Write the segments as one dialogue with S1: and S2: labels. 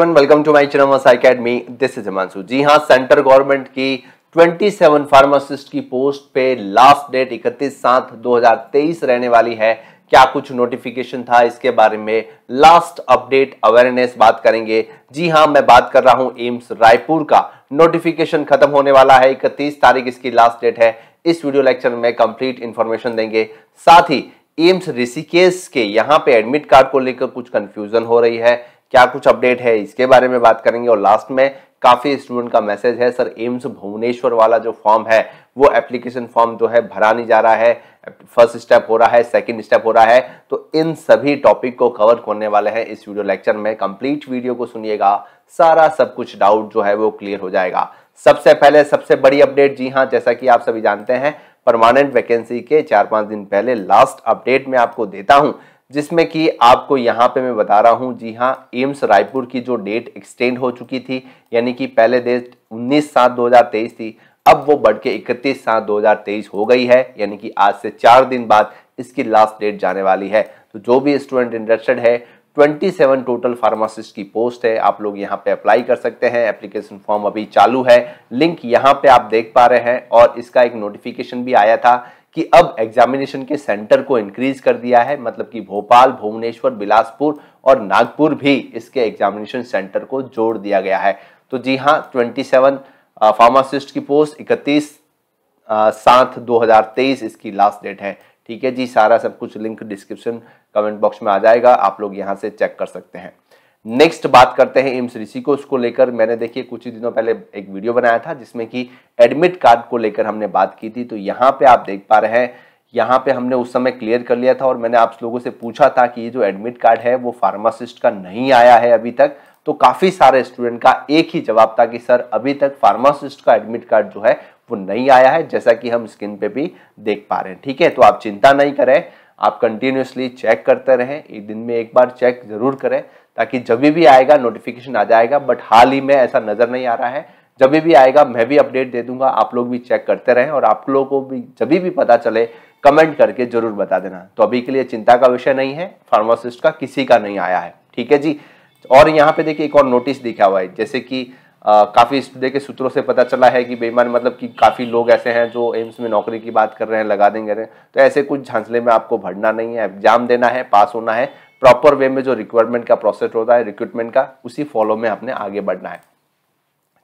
S1: welcome to my channel academy this is Himanshu ji हां centre government की 27 pharmacist की post पे लास्ट डेट 31 सात 2023 रहने वाली है क्या कुछ नोटिफिकेशन था इसके बारे में लास्ट अपडेट अवेयरनेस बात करेंगे जी हाँ मैं बात कर रहा हूँ एम्स रायपुर का नोटिफिकेशन खत्म होने वाला है इकतीस तारीख इसकी लास्ट डेट है इस वीडियो लेक्चर में कंप्लीट इंफॉर्मेशन देंगे साथ ही एम्स ऋषिकेश के यहाँ पे एडमिट कार्ड को लेकर कुछ कंफ्यूजन हो रही है क्या कुछ अपडेट है इसके बारे में बात करेंगे और लास्ट में काफ़ी स्टूडेंट का मैसेज है सर एम्स भुवनेश्वर वाला जो फॉर्म है वो एप्लीकेशन फॉर्म जो है भरा नहीं जा रहा है फर्स्ट स्टेप हो रहा है सेकंड स्टेप हो रहा है तो इन सभी टॉपिक को कवर करने वाले हैं इस वीडियो लेक्चर में कंप्लीट वीडियो को सुनिएगा सारा सब कुछ डाउट जो है वो क्लियर हो जाएगा सबसे पहले सबसे बड़ी अपडेट जी हाँ जैसा कि आप सभी जानते हैं परमानेंट वैकेंसी के चार पांच दिन पहले लास्ट अपडेट में आपको देता हूं जिसमें कि आपको यहाँ पे मैं बता रहा हूँ जी हाँ एम्स रायपुर की जो डेट एक्सटेंड हो चुकी थी यानी कि पहले डेट 19 सात 2023 थी अब वो बढ़ के इकतीस सात 2023 हो गई है यानी कि आज से चार दिन बाद इसकी लास्ट डेट जाने वाली है तो जो भी स्टूडेंट इंटरेस्टेड है 27 टोटल फार्मासिस्ट की पोस्ट है आप लोग यहाँ पे अप्लाई कर सकते हैं एप्लीकेशन फॉर्म अभी चालू है लिंक यहाँ पे आप देख पा रहे हैं और इसका एक नोटिफिकेशन भी आया था कि अब एग्जामिनेशन के सेंटर को इंक्रीज कर दिया है मतलब कि भोपाल भुवनेश्वर बिलासपुर और नागपुर भी इसके एग्जामिनेशन सेंटर को जोड़ दिया गया है तो जी हाँ 27 फार्मासिस्ट की पोस्ट 31 सात 2023 इसकी लास्ट डेट है ठीक है जी सारा सब कुछ लिंक डिस्क्रिप्शन कमेंट बॉक्स में आ जाएगा आप लोग यहाँ से चेक कर सकते हैं नेक्स्ट बात करते हैं एम्स ऋषि को उसको लेकर मैंने देखिए कुछ ही दिनों पहले एक वीडियो बनाया था जिसमें कि एडमिट कार्ड को लेकर हमने बात की थी तो यहाँ पे आप देख पा रहे हैं यहाँ पे हमने उस समय क्लियर कर लिया था और मैंने आप लोगों से पूछा था कि ये जो एडमिट कार्ड है वो फार्मासिस्ट का नहीं आया है अभी तक तो काफ़ी सारे स्टूडेंट का एक ही जवाब था कि सर अभी तक फार्मासिस्ट का एडमिट कार्ड जो है वो नहीं आया है जैसा कि हम स्क्रीन पे भी देख पा रहे हैं ठीक है तो आप चिंता नहीं करें आप कंटिन्यूसली चेक करते रहें एक दिन में एक बार चेक जरूर करें ताकि जब भी आएगा नोटिफिकेशन आ जाएगा बट हाल ही में ऐसा नज़र नहीं आ रहा है जब भी आएगा मैं भी अपडेट दे दूंगा आप लोग भी चेक करते रहें और आप लोगों को भी जब भी पता चले कमेंट करके जरूर बता देना तो अभी के लिए चिंता का विषय नहीं है फार्मासिस्ट का किसी का नहीं आया है ठीक है जी और यहाँ पे देखिए एक और नोटिस दिखा हुआ है जैसे कि आ, काफी देखिए सूत्रों से पता चला है कि बेईमान मतलब कि काफी लोग ऐसे हैं जो एम्स में नौकरी की बात कर रहे हैं लगा देंगे तो ऐसे कुछ झांसले में आपको भरना नहीं है एग्जाम देना है पास होना है प्रॉपर वे में जो रिक्वायरमेंट का प्रोसेस होता है रिक्रूटमेंट का उसी फॉलो में आपने आगे बढ़ना है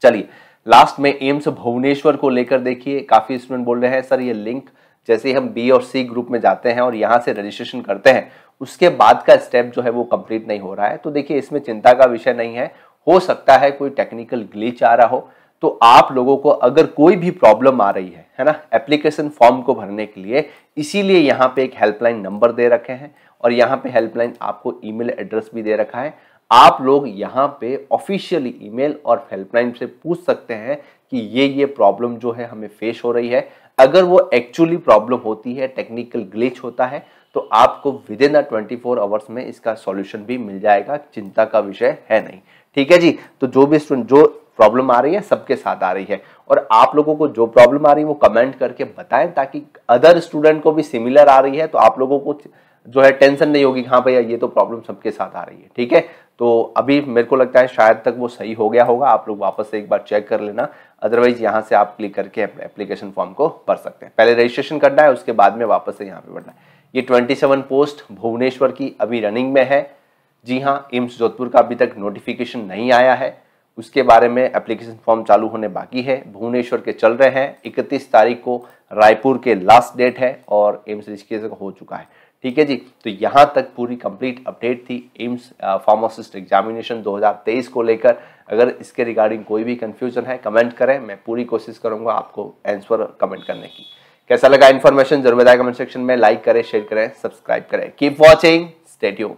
S1: चलिए लास्ट में एम्स भुवनेश्वर को लेकर देखिए काफी स्टूडेंट बोल रहे हैं सर ये लिंक जैसे हम बी और सी ग्रुप में जाते हैं और यहाँ से रजिस्ट्रेशन करते हैं उसके बाद का स्टेप जो है वो कंप्लीट नहीं हो रहा है तो देखिए इसमें चिंता का विषय नहीं है हो सकता है कोई टेक्निकल ग्लिच आ रहा हो तो आप लोगों को अगर कोई भी प्रॉब्लम आ रही है है ना एप्लीकेशन फॉर्म को भरने के लिए इसीलिए यहाँ पे एक हेल्पलाइन नंबर दे रखे हैं और यहाँ पे हेल्पलाइन आपको ईमेल एड्रेस भी दे रखा है आप लोग यहाँ पे ऑफिशियली ईमेल और हेल्पलाइन से पूछ सकते हैं कि ये ये प्रॉब्लम जो है हमें फेस हो रही है अगर वो एक्चुअली प्रॉब्लम होती है टेक्निकल ग्लिच होता है तो आपको within the twenty four hours में इसका सॉल्यूशन भी मिल जाएगा चिंता का विषय है नहीं ठीक है जी तो जो भी स्टूडेंट जो प्रॉब्लम आ रही है सबके साथ आ रही है और आप लोगों को जो प्रॉब्लम आ रही है वो कमेंट करके बताएं ताकि अदर स्टूडेंट को भी सिमिलर आ रही है तो आप लोगों को जो है टेंशन नहीं होगी हाँ भैया ये तो प्रॉब्लम सबके साथ आ रही है ठीक है तो अभी मेरे को लगता है शायद तक वो सही हो गया होगा आप लोग वापस से एक बार चेक कर लेना अदरवाइज यहाँ से आप क्लिक करके एप्लीकेशन फॉर्म को भर सकते हैं पहले रजिस्ट्रेशन करना है उसके बाद में वापस से यहाँ पे बढ़ना है ये 27 पोस्ट भुवनेश्वर की अभी रनिंग में है जी हाँ एम्स जोधपुर का अभी तक नोटिफिकेशन नहीं आया है उसके बारे में एप्लीकेशन फॉर्म चालू होने बाकी है भुवनेश्वर के चल रहे हैं इकतीस तारीख को रायपुर के लास्ट डेट है और एम्स रजिस्ट्रेशन हो चुका है ठीक है जी तो यहाँ तक पूरी कंप्लीट अपडेट थी एम्स फार्मासिस्ट एग्जामिनेशन 2023 को लेकर अगर इसके रिगार्डिंग कोई भी कंफ्यूजन है कमेंट करें मैं पूरी कोशिश करूंगा आपको आंसर कमेंट करने की कैसा लगा इन्फॉर्मेशन जरूर बताए कमेंट सेक्शन में लाइक करें शेयर करें सब्सक्राइब करें कीप वॉचिंग स्टेट्यू